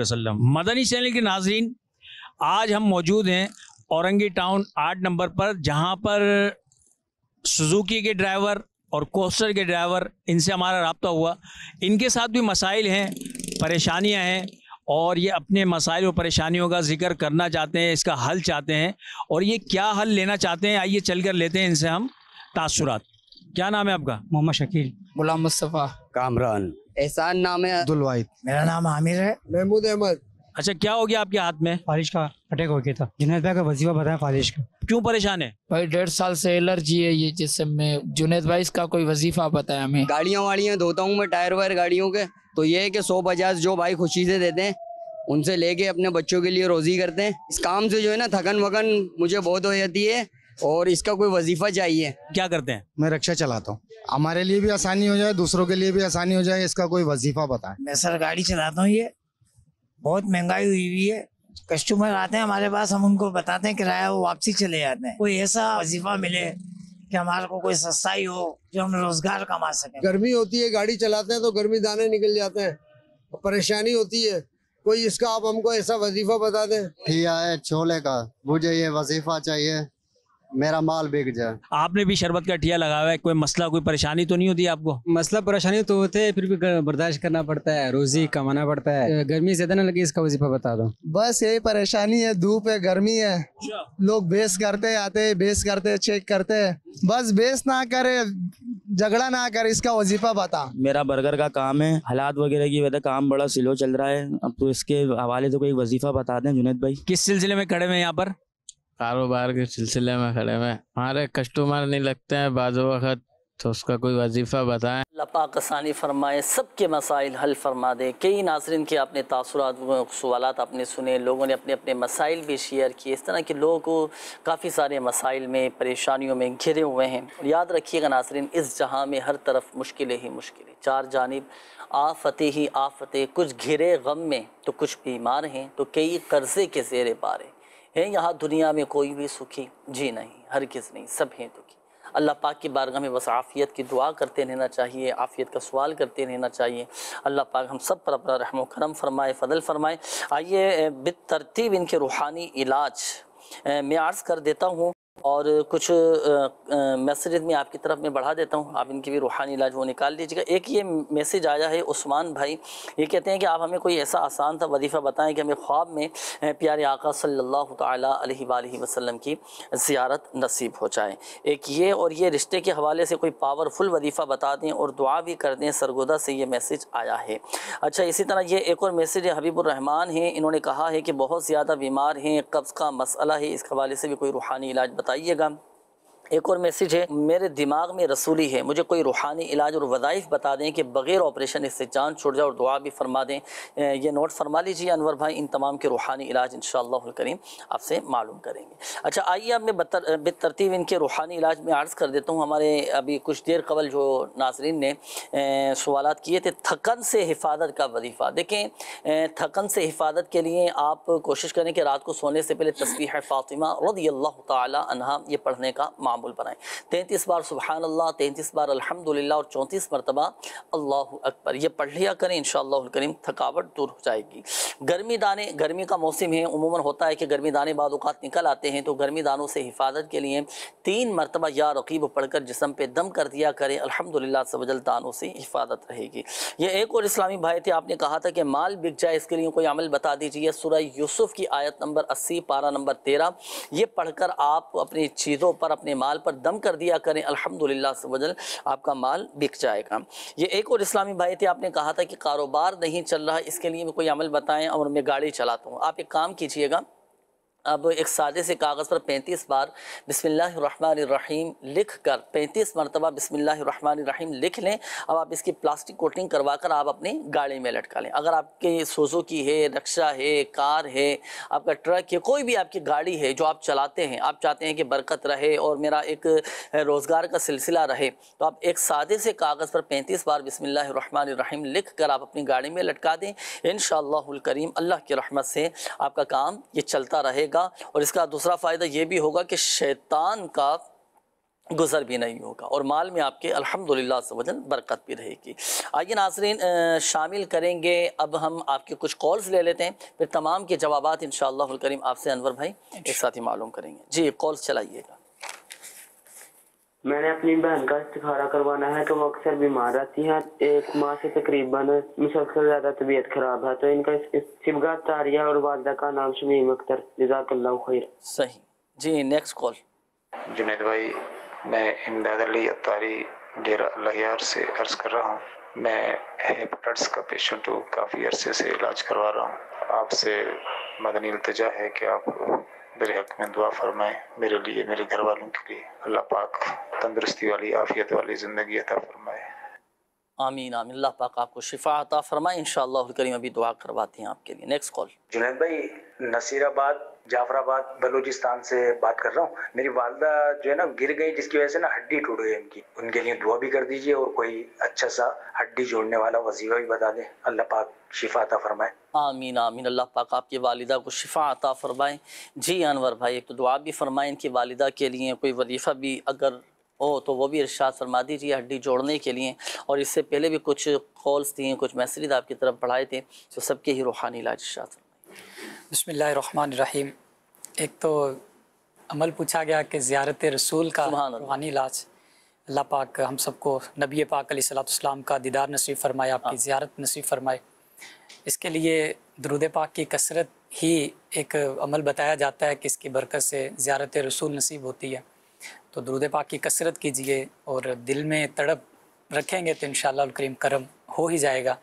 वसलम मोहम्मद मदनी चैनल के नाजरन आज हम मौजूद हैं औरंगी टाउन आठ नंबर पर जहाँ पर सुजुकी के ड्राइवर और कोस्टर के ड्राइवर इनसे हमारा रबता हुआ इनके साथ भी मसाइल हैं परेशानियाँ हैं और ये अपने मसाइल और परेशानियों का जिक्र करना चाहते हैं इसका हल चाहते हैं और ये क्या हल लेना चाहते हैं आइए चल कर लेते हैं इनसे हम तासुरात क्या नाम है आपका मोहम्मद शकील गुलाम मुस्तफ़ा कामरान एहसान नाम है अब्दुल मेरा नाम आमिर है महमूद अहमद अच्छा क्या हो गया आपके हाथ में फारिश का अटैक हो गया था जिन्हें का वजीफा बताया फारिश का क्यों परेशान है भाई डेढ़ साल से एलर्जी है ये जिससे मैं जुनेद भाई इसका कोई वजीफा बताया हमें गाड़ियाँ वाड़ियाँ धोता हूँ मैं टायर वायर गाड़ियों के तो ये है कि सौ पचास जो भाई खुशी से देते हैं उनसे लेके अपने बच्चों के लिए रोजी करते हैं इस काम से जो है ना थकन वकन मुझे बहुत हो जाती है और इसका कोई वजीफा चाहिए क्या करते हैं मैं रक्षा चलाता हूँ हमारे लिए भी आसानी हो जाए दूसरों के लिए भी आसानी हो जाए इसका कोई वजीफा बताए मैं सर गाड़ी चलाता हूँ ये बहुत महंगाई हुई हुई है कस्टमर आते हैं हमारे पास हम उनको बताते हैं किराया वो वापसी चले जाते हैं कोई ऐसा वजीफा मिले कि हमारे को कोई सस्ता ही हो जो हम रोजगार कमा सके गर्मी होती है गाड़ी चलाते हैं तो गर्मी दाने निकल जाते हैं परेशानी होती है कोई इसका आप हमको ऐसा वजीफा बता दे छोले का मुझे ये वजीफा चाहिए मेरा माल बिक जाए आपने भी शरबत का ठिया लगा हुआ है कोई मसला कोई परेशानी तो नहीं होती आपको मसला परेशानी तो होते है फिर भी बर्दाश्त करना पड़ता है रोजी हाँ। कमाना पड़ता है हाँ। गर्मी ज्यादा ना लगी इसका वजीफा बता दो बस यही परेशानी है धूप है गर्मी है अच्छा। लोग बेस करते आते है बेस करते चेक करते है बस बेस ना करे झगड़ा ना कर इसका वजीफा बता मेरा बर्गर का काम है हालात वगैरह की वजह काम बड़ा स्लो चल रहा है अब तो इसके हवाले से तो कोई वजीफा बता दें जुनेद भाई किस सिलसिले में खड़े हैं यहाँ पर कारोबार के सिलसिले में खड़े हुए हमारे कस्टमर नहीं लगते हैं बाजो वक़्त तो उसका कोई वजीफ़ा बताएं लपा कसानी फरमाए सब के मसाइल हल फरमा दे कई नाजरन के अपने तसरत सवाल आपने सुने लोगों ने अपने अपने मसाइल भी शेयर किए इस तरह के लोग काफ़ी सारे मसाइल में परेशानियों में घिरे हुए हैं याद रखिएगा नाजरन इस जहाँ में हर तरफ मुश्किलें ही मुश्किलें चार जानब आफतें ही आफतें कुछ घिरे गम में तो कुछ बीमार हैं तो कई कर्ज़े के जेर पारे है यहाँ दुनिया में कोई भी सुखी जी नहीं हर किस नहीं सब हैं दुखी अल्लाह पाक की बारगाह में बस आफ़ियत की दुआ करते रहना चाहिए आफ़ियत का सवाल करते रहना चाहिए अल्लाह पाक हम सब पर अपना रहम करम फरमाए फ़दल फरमाए आइए बेतरतीब इनके रूहानी इलाज मैं अर्ज़ कर देता हूँ और कुछ मैसेज में आपकी तरफ में बढ़ा देता हूँ आप इनकी भी रूहानी इलाज वो निकाल लीजिएगा एक ये मैसेज आया है उस्मान भाई ये कहते हैं कि आप हमें कोई ऐसा आसान सा वजीफ़ा बताएं कि हमें ख्वाब में प्यारे आका सल्लल्लाहु अलैहि सल्ला वसल्लम की ज़ियारत नसीब हो जाए एक ये और ये रिश्ते के हवाले से कोई पावरफुल वजीफ़ा बता दें और दुआ भी कर दें सरगोदा से ये मैसेज आया है अच्छा इसी तरह ये एक और मैसेज हबीबुररहमान हैं इन्होंने कहा है कि बहुत ज़्यादा बीमार हैं कब्ज़ का मसला है इस हवाले से भी कोई रूहानी इलाज बताइएगा एक और मैसेज है मेरे दिमाग में रसूली है मुझे कोई रूहानी इलाज और वज़ाइफ बता दें कि बग़ैर ऑपरेशन इससे जान छुट जाए और दुआ भी फरमा दें ये नोट फरमा लीजिए अनवर भाई इन तमाम के रूहानी इलाज इन करीम आपसे मालूम करेंगे अच्छा आइए अब मैं बेतरतीब इनके रूहानी इलाज में अर्ज़ कर देता हूँ हमारे अभी कुछ देर कबल जो नाजरन ने सवाल किए थे थकन से हिफाजत का वजीफ़ा देखें थकन से हिफाजत के लिए आप कोशिश करें कि रात को सोने से पहले तस्वीर फ़ातिमा रदी अल्लाह तह ये पढ़ने का मामला मामूल बनाएं तैंतीस बार सुबहान अल्लाह तैंतीस बार अल्हम्दुलिल्लाह और चौंतीस मरतबा अल्लाह अकबर ये पढ़ लिया करें इन करीम थकावट दूर हो जाएगी गर्मी दाने गर्मी का मौसम है उमूमन होता है कि गर्मी दाने बाद निकल आते हैं तो गर्मी दानों से हिफाजत के लिए तीन मरतबा या रकीब पढ़कर जिसम पर दम कर दिया करें अलहमदिल्ला सबजल दानों से हिफाजत रहेगी ये एक और इस्लामी भाई थे आपने कहा था कि माल बिक जाए इसके लिए कोई अमल बता दीजिए सुरह यूसुफ की आयत नंबर अस्सी पारा नंबर तेरह ये पढ़कर आप अपनी चीज़ों पर अपने माल पर दम कर दिया करें अल्हम्दुलिल्लाह सवजल आपका माल बिक जाएगा ये एक और इस्लामी भाई थे आपने कहा था कि कारोबार नहीं चल रहा इसके लिए कोई अमल बताएं और मैं गाड़ी चलाता हूँ आप एक काम कीजिएगा अब एक सादे से कागज़ पर पैंतीस बार बिसमीम लिख कर पैंतीस मरतबा बिसमीम लिख लें अब आप इसकी प्लास्टिक कोटिंग करवा कर आप अपनी गाड़ी में लटका लें अगर आपके सोजो की है रक्षा है कार है आपका ट्रक है कोई भी आपकी गाड़ी है जो आप चलाते हैं आप चाहते हैं कि बरकत रहे और मेरा एक रोज़गार का सिलसिला रहे तो आप एक सादे से कागज़ पर पैंतीस बार बिसमीम लिख कर आप अपनी गाड़ी में लटका दें इन शीम अल्लाह की रहमत से आपका काम ये चलता रहेगा जाएगा और इसका दूसरा फ़ायदा ये भी होगा कि शैतान का गुजर भी नहीं होगा और माल में आपके अल्हम्दुलिल्लाह से वजन बरकत भी रहेगी आइए नाजरीन शामिल करेंगे अब हम आपके कुछ कॉल्स ले लेते हैं फिर तमाम के जवाब इन करीम आपसे अनवर भाई एक साथ ही मालूम करेंगे जी कॉल्स चलाइएगा मैंने अपनी बहन का इस्तारा करवाना है तो वो अक्सर बीमार रहती है एक माह से तकरीबन मुसलसल ज्यादा तबीयत खराब है तो इनका सिबगा तारिया और वालदा का नाम शमीम अख्तर जजाकल्ला खैर सही जी नेक्स्ट कॉल जुनेद भाई मैं इमदाद अली अतारी डेरा लहियार से अर्ज कर रहा हूँ मैं हेपेटाइटिस का पेशेंट हूँ काफ़ी अरसे से इलाज करवा रहा हूँ आपसे मदनी इल्तजा है कि आप मेरे हक में दुआ फरमाए मेरे लिए मेरे घर वालों के लिए अल्लाह पाक तंदरुस्ती वाली आफियत वाली ज़िंदगी अता फरमाए आमीन आमीन अल्लाह पाक आपको शिफा अता फरमाए इन करीम अभी दुआ करवाते हैं आपके लिए नेक्स्ट कॉल जुनेद भाई नसीराबाद जाफराबाद बलूचिस्तान से बात कर रहा हूँ मेरी वालदा जो है ना गिर गई जिसकी वजह से ना हड्डी टूट गई उनकी उनके लिए दुआ भी कर दीजिए और कोई अच्छा सा हड्डी जोड़ने वाला वजीफा भी बता दें अल्लाह पाक शिफा अता फरमाए आमीन आमीन अल्लाह पाक आपकी वालिदा को शिफा अता फरमाए जी अनवर भाई एक तो दुआ भी फरमाए इनकी वालिदा के लिए कोई वजीफ़ा भी अगर ओ तो वो भी इर्शाद फरमा दीजिए हड्डी जोड़ने के लिए और इससे पहले भी कुछ कॉल्स थी कुछ मैसेज आपकी तरफ बढ़ाए थे तो सबके ही रूहानी इलाज इर्शाद फरमाए बसमीम एक तो अमल पूछा गया कि ज़्यारत रसूल का रूहानी इलाज अल्लाह पाक हम सबको नबी पाक सलाम का दीदार नसीब फरमाए हाँ। आपकी ज़्यारत नसीब फरमाए इसके लिए दरुद पाक की कसरत ही एक अमल बताया जाता है कि इसकी बरकत से ज़्यारत रसूल नसीब होती है तो दरुद पाक की कसरत कीजिए और दिल में तड़प रखेंगे तो इन करीम करम हो ही जाएगा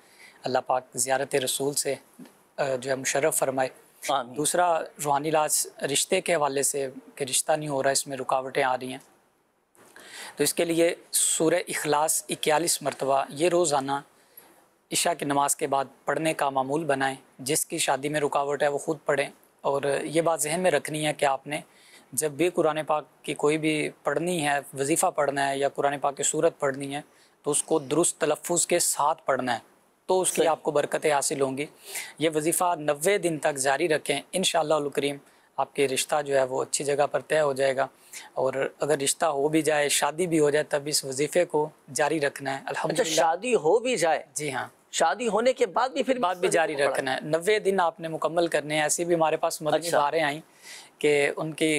अल्लाह पाक ज़्यारत रसूल से जो है मुशरफ़ फरमाए हाँ, दूसरा रूहानी इलाज रिश्ते के हवाले से कि रिश्ता नहीं हो रहा इसमें रुकावटें आ रही हैं तो इसके लिए सूर अखलास इक्यालीस मरतबा ये रोज़ाना इशा की नमाज के बाद पढ़ने का मामूल बनाएं जिसकी शादी में रुकावट है वो ख़ुद पढ़ें और ये बात जहन में रखनी है कि आपने जब भी कुरान पाक की कोई भी पढ़नी है वजीफ़ा पढ़ना है या कुरान पाक की सूरत पढ़नी है तो उसको दुरुस्त तलफ़ के साथ पढ़ना है तो उसकी आपको बरकतें हासिल होंगी ये वजीफ़ा नबे दिन तक जारी रखें इन करीम आपके रिश्ता जो है वो अच्छी जगह पर तय हो जाएगा और अगर रिश्ता हो भी जाए शादी भी हो जाए तब इस वजीफे को जारी रखना है अच्छा, शादी हो भी जाए जी हाँ शादी होने के बाद भी फिर बाद भी जारी रखना है नबे दिन आपने मुकम्मल करने हैं ऐसी भी हमारे पास मदद अच्छा। रहे आई कि उनकी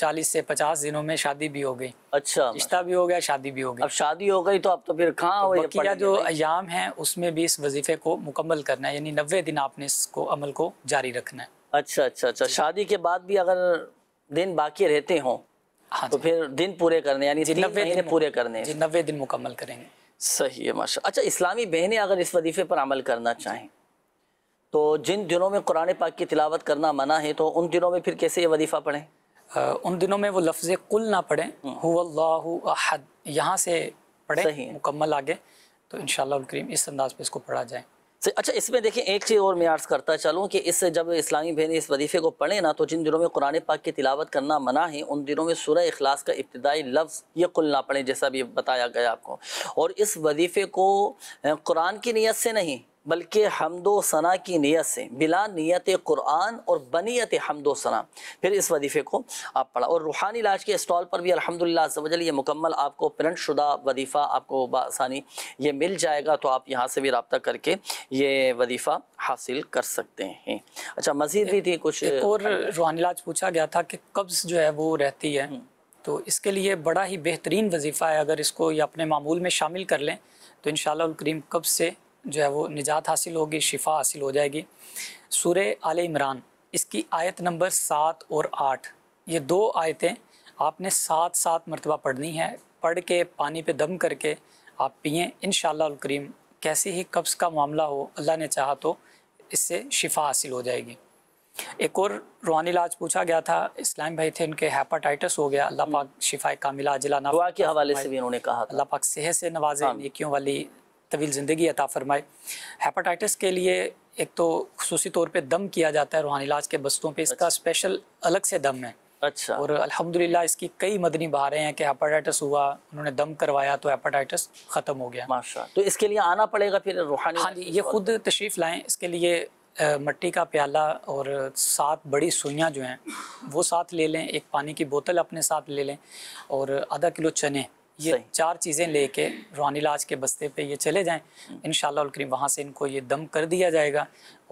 चालीस से पचास दिनों में शादी भी हो गई अच्छा रिश्ता भी हो गया शादी भी हो गई अब शादी हो गई तो अब तो फिर कहाँ तो बकिया जो अयाम है उसमें भी इस वजीफे को मुकम्मल करना है यानी नब्बे दिन आपने इसको अमल को जारी रखना है अच्छा अच्छा अच्छा शादी के बाद भी अगर दिन बाकी रहते हों हाँ तो फिर दिन पूरे करने यानी नब्बे दिन पूरे करने नब्बे दिन मुकम्मल करेंगे सही है माशा अच्छा इस्लामी बहने अगर इस वजीफे पर अमल करना चाहें तो जिन दिनों में कुरान पाक की तिलावत करना मना है तो उन दिनों में फिर कैसे ये वजीफ़ा पढ़ें उन दिनों में वो लफ्ज़ कुल ना पढ़ें हम्म। हुद यहाँ से पढ़ें मुकम्मल आगे तो इन करीम इस अंदाज पर इसको पढ़ा जाए अच्छा इसमें देखिए एक चीज़ और मैं अर्ज़ करता चलूँ कि इस जब इस्लामी बहन इस वजीफ़े को पढ़े ना तो जिन दिनों में कुरान पाक की तिलावत करना मना है उन दिनों में सुरह अखलास का इब्तदाई लफ्ज़ ये कुल ना पढ़े जैसा भी बताया गया आपको और इस वजीफ़े को कुरान की नीयत से नहीं बल्कि हमदो सना की नीयत से बिला नीयत कुरान और बनीत हमदो सना फिर इस वजीफ़े को आप पढ़ा और रूहानी इलाज के स्टॉल पर भी अलहमदिल्ला वजल ये मुकम्मल आपको प्रिंट शुदा वदीफ़ा आपको बसानी ये मिल जाएगा तो आप यहाँ से भी रबता करके ये वजीफ़ा हासिल कर सकते हैं अच्छा मज़ीद भी थी कुछ और रूहानी इलाज पूछा गया था कि कब्ज़ जो है वो रहती है हम्म। तो इसके लिए बड़ा ही बेहतरीन वजीफ़ा है अगर इसको ये अपने मामूल में शामिल कर लें तो इन करीम कब्ज़ से जो है वो निजात हासिल होगी शिफा हासिल हो जाएगी सूर्य आल इमरान इसकी आयत नंबर सात और आठ ये दो आयतें आपने सात सात मरतबा पढ़नी है पढ़ के पानी पे दम करके आप पिए इन करीम कैसे ही कब्ज़ का मामला हो अल्लाह ने चाहा तो इससे शिफा हासिल हो जाएगी एक और रूहानी इलाज पूछा गया था इस्लाम भाई थे उनके हेपाटाइटिस हो गया अल्लाह पाक हम्म। शिफा कामिला अजला के हवाले से भी उन्होंने कहा अल्लाह पाक सेहत से नवाजे हाँ। नेकियों वाली तवील ज़िंदगी अता फ़रमाए हेपाटाइटिस के लिए एक तो खसूस तौर पर दम किया जाता है रूहानी इलाज के बस्तों पर इसका स्पेशल अच्छा। अलग से दम है अच्छा और अल्हम्दुलिल्लाह इसकी कई मदनी बहारें हैं कि हेपाटाइटिस हुआ उन्होंने दम करवाया तो हेपाटाइटिस ख़त्म हो गया माशा तो इसके लिए आना पड़ेगा फिर रूहानी हाँ जी ये खुद तशरीफ़ लाएँ इसके लिए मिट्टी मट्टी का प्याला और सात बड़ी सुइयाँ जो हैं वो साथ ले लें एक पानी की बोतल अपने साथ ले लें और आधा किलो चने ये चार चीज़ें लेके रूहानी लाज के बस्ते पे ये चले जाएं हम्म। इन करीम वहाँ से इनको ये दम कर दिया जाएगा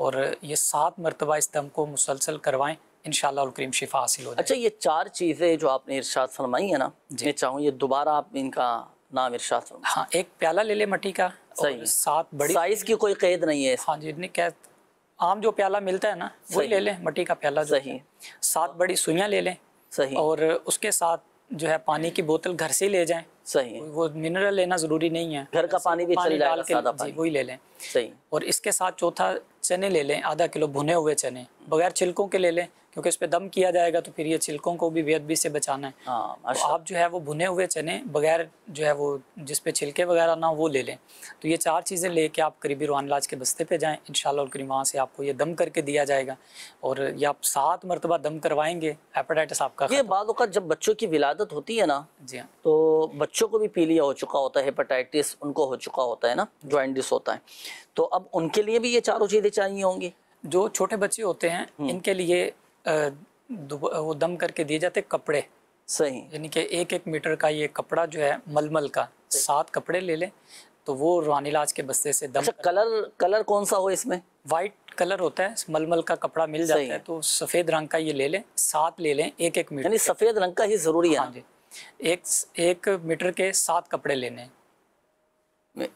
और ये सात मरतबा इस दम को मुसलसल करवाएं इन करीम शिफा हासिल हो अच्छा ये चार चीज़ें जो आपने इर्शाद फरमाई है ना मैं चाहूँ ये दोबारा आप इनका नाम इर्शाद हाँ एक प्याला ले ले मटी का सही सात बड़ी साइज़ की कोई कैद नहीं है हाँ जी इतनी कैद आम जो प्याला मिलता है ना वही ले लें मटी का प्याला सही सात बड़ी सुइयाँ ले लें सही और उसके साथ जो है पानी की बोतल घर से ले जाएं सही वो मिनरल लेना ज़रूरी नहीं है घर का पानी भी पानी डाल के जी वही ले लें सही और इसके साथ चौथा चने ले लें आधा किलो भुने हुए चने बगैर छिलकों के ले लें क्योंकि इस पर दम किया जाएगा तो फिर ये छिलकों को भी बेअदबी से बचाना है आ, हाँ, तो आप जो है वो भुने हुए चने बगैर जो है वो जिस पे छिलके वगैरह ना वो ले लें तो ये चार चीज़ें लेके आप करीबी रोहान लाज के बस्ते पे जाएं इन और करीब वहाँ से आपको ये दम करके दिया जाएगा और ये आप सात मरतबा दम करवाएंगे हेपेटाइटिस आपका ये बाद जब बच्चों की विलादत होती है ना जी हाँ। तो बच्चों बच्चों को भी पीलिया हो चुका होता है हेपेटाइटिस उनको हो चुका होता है ना ज्वाइंटिस होता है तो अब उनके लिए भी ये चारों चीज़ें चाहिए होंगी जो छोटे बच्चे होते हैं हम्म। इनके लिए वो दम करके दिए जाते कपड़े सही यानी कि एक एक मीटर का ये कपड़ा जो है मलमल का सात कपड़े ले लें तो वो रूहानीलाज के बस्ते से दम अच्छा, कलर कलर कौन सा हो इसमें वाइट कलर होता है मलमल का कपड़ा मिल जाता है तो सफ़ेद रंग का ये ले लें सात ले लें एक एक मीटर यानी सफ़ेद रंग का ही ज़रूरी है हाँ जी एक एक मीटर के सात कपड़े लेने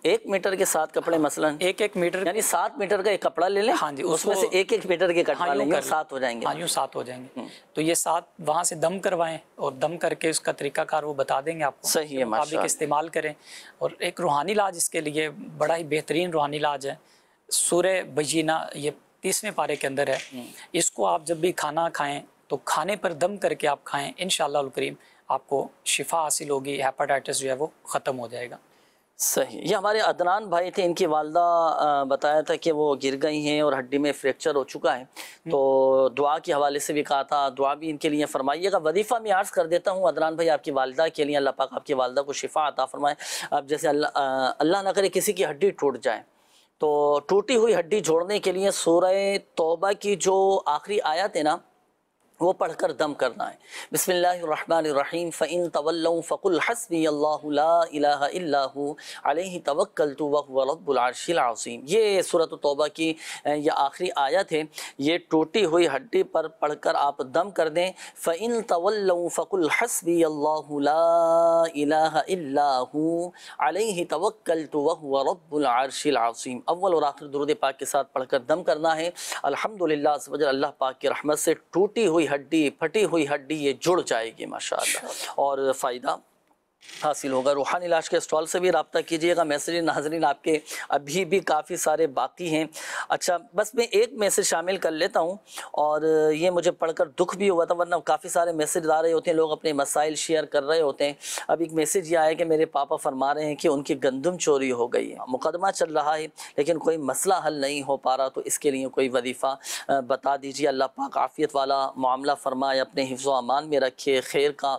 एक मीटर के सात कपड़े मसलन एक एक मीटर यानी सात मीटर का एक कपड़ा ले लें हाँ जी उसमें से एक एक मीटर के कपड़ा हाँ, लेंगे सात हो जाएंगे हाँ यूँ सात हो जाएंगे हम्म। तो ये सात वहाँ से दम करवाएं और दम करके उसका तरीकाकार वो बता देंगे आपको सही है मुताबिक इस्तेमाल करें और एक रूहानी इलाज इसके लिए बड़ा ही बेहतरीन रूहानी इलाज है सूर्य बजीना ये तीसवें पारे के अंदर है हम्म। इसको आप जब भी खाना खाएँ तो खाने पर दम करके आप खाएँ इन करीम आपको शिफा हासिल होगी हेपाटाइटिस जो है वो ख़त्म हो जाएगा सही ये हमारे अदनान भाई थे इनकी वालदा बताया था कि वो गिर गई हैं और हड्डी में फ्रैक्चर हो चुका है हम्म। तो दुआ के हवाले से भी कहा था दुआ भी इनके लिए फरमाइएगा वजीफ़ा मैं अर्ज़ कर देता हूँ अदनान भाई आपकी वालदा के लिए अल्लाह पाक आपकी वालदा को शिफा आता फरमाए अब जैसे अल्लाह ना करे किसी की हड्डी टूट जाए तो टूटी हुई हड्डी जोड़ने के लिए सूर्य तोबा की जो आखिरी आयात है ना वो पढ़कर दम करना है बसमीम फ़िन तवल फ़कुल हसबी अल्लाह तवक्ल तो वबुलरशीम ये सूरत तौबा की यह आखिरी आयत है ये टूटी हुई हड्डी पर पढ़कर आप दम कर दें फ़िन तवल फ़कुल हसबी अल्लाह तवक्ल तो वबुलरशीम अव्वल और आखिर दुरुद पाक के साथ पढ़कर दम करना है अलहमदिल्ला अल्लाह पाक की रहमत से टूटी हुई हड्डी फटी हुई हड्डी ये जुड़ जाएगी माशाल्लाह और फ़ायदा हासिल होगा रूहानी लाश के स्टॉल से भी रबता कीजिएगा मैसेज नाजरीन आपके अभी भी काफ़ी सारे बाकी हैं अच्छा बस मैं एक मैसेज शामिल कर लेता हूँ और ये मुझे पढ़कर दुख भी हुआ था वरना काफ़ी सारे मैसेज आ रहे होते हैं लोग अपने मसाइल शेयर कर रहे होते हैं अब एक मैसेज ये आया कि मेरे पापा फरमा रहे हैं कि उनकी गंदम चोरी हो गई है मुकदमा चल रहा है लेकिन कोई मसला हल नहीं हो पा रहा तो इसके लिए कोई वजीफ़ा बता दीजिए अल्लाह पाक आफ़ियत वाला मामला फरमाए अपने हिफ्ज़ अमान में रखे खैर का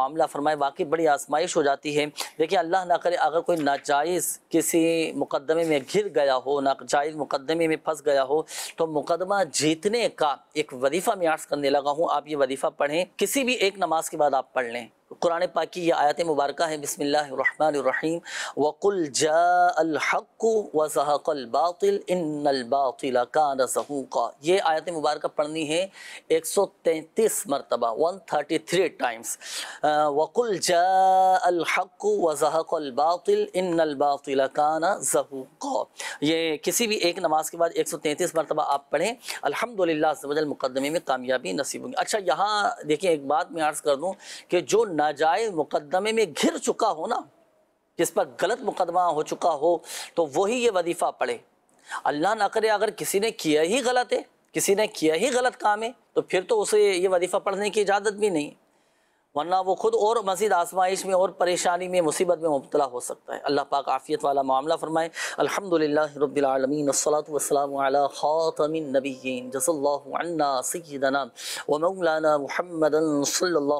मामला फरमाए वाकई बड़ी आसमाय आजमाइश हो जाती है देखिए अल्लाह ना करे अगर कोई नाजायज़ किसी मुकदमे में घिर गया हो नाजायज़ मुकदमे में फंस गया हो तो मुकदमा जीतने का एक वजीफ़ा मैं अर्ज़ करने लगा हूँ आप ये वजीफ़ा पढ़ें किसी भी एक नमाज के बाद आप पढ़ लें कुरान पाक की यह आयत मुबारक है बसमीम वक़ुल जाहक़ वज़हक़लबातिल इनबातिलका ये आयत मुबारक पढ़नी है एक सौ तैंतीस मरतबा वन थर्टी थ्री टाइम्स वक़ुल जाहक़ वज़हक़लबातिल इनबातिलकाना ये किसी भी एक नमाज के बाद एक सौ तैंतीस मरतबा आप पढ़ें अलहमदिल्ला मुकदमे में कामयाबी नसीब होंगी अच्छा यहाँ देखिए एक बात मैं अर्ज़ कर दूँ कि जो नाजायज मुकदमे में घिर चुका हो ना जिस पर गलत मुकदमा हो चुका हो तो वही ये वजीफ़ा पड़े अल्लाह ना करे अगर किसी ने किया ही गलत है किसी ने किया ही गलत काम है तो फिर तो उसे ये वजीफ़ा पढ़ने की इजाज़त भी नहीं वरना वो खुद और मजीद आजमाइश में और परेशानी में मुसीबत में मुबतला हो सकता है अल्लाह पाक आफ़ियत वाला मामला फ़रमाए अलहमदिल्ला रबालमीन वसलातम ख़ातमिन नबीन जसल्ला सैदना व मौलाना महमद सल्ला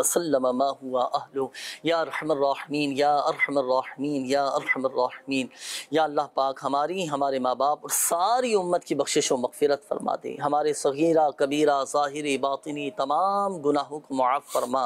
वसलम हुआ अहलो या रहमीन या अरहमीन या अरहमीन या अल्लाह पाक हमारी हमारे माँ बाप और सारी उम्मत की बख्शिश व मगफ़रत फरमा दे हमारे सगीरा कबीरा ज़ाहिर बातनी तमाम तमाम गुनाहों को मुआफ़ फरमा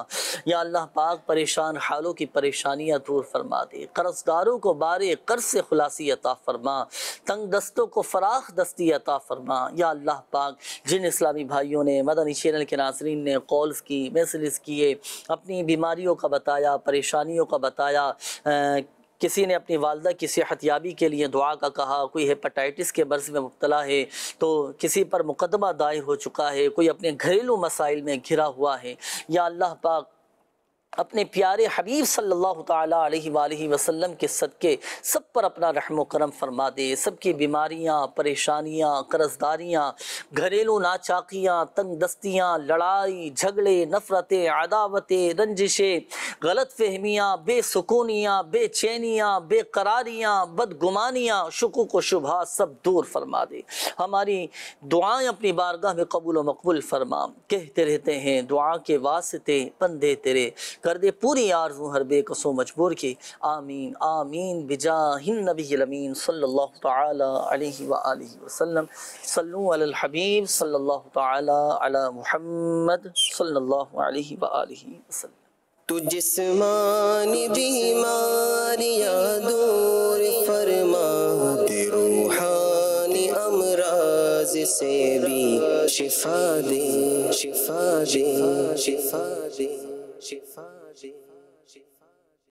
या अल्लाह पाक परेशान हालों की परेशानियाँ दूर फरमा दे कर्जदारों को बारे कर्ज से खुलासी अता फरमा तंग दस्तों को फराख दस्ती अता फरमा या अल्लाह पाक जिन इस्लामी भाइयों ने मदनी चैनल के नाजरन ने कॉल्स की मैसेज किए अपनी बीमारियों का बताया परेशानियों का बताया आ, किसी ने अपनी वालदा की सेहतियाबी के लिए दुआ का कहा कोई हेपाटाइटिस के मर्ज़ में मुबतला है तो किसी पर मुकदमा दायर हो चुका है कोई अपने घरेलू मसाइल में घिरा हुआ है या अल्लाह पाक अपने प्यारे हबीब सल्लल्लाहु अलैहि वसल्लम के सदक़े सब पर अपना रहम करम फरमा दे सबकी बीमारियाँ परेशानियाँ कर्जदारियाँ घरेलू नाचाकियाँ तंग दस्तियाँ लड़ाई झगड़े नफ़रतें अदावतें रंजिशें गलत फहमियाँ बेसकूनियाँ बेचैनियाँ बेकरारियाँ बदगुमानियाँ शकु व शुभा सब दूर फरमा दे हमारी दुआएँ अपनी बारगाह में कबूल मकबूल फरमा कहते रहते हैं दुआ के वास्ते बंदे तेरे कर दे पूरी आरजू हर बेकसो मजबूर की आमीन आमीन बिजा हिन नबी लमीन सल्ला वसलम सल्लुलहबीब सल्ला तहमद सल्ला वसलम तो जिस्मानी बीमारियां दूर फरमा दे रूहानी अमराज से भी शिफा दे शिफा दे शिफा दे شفاء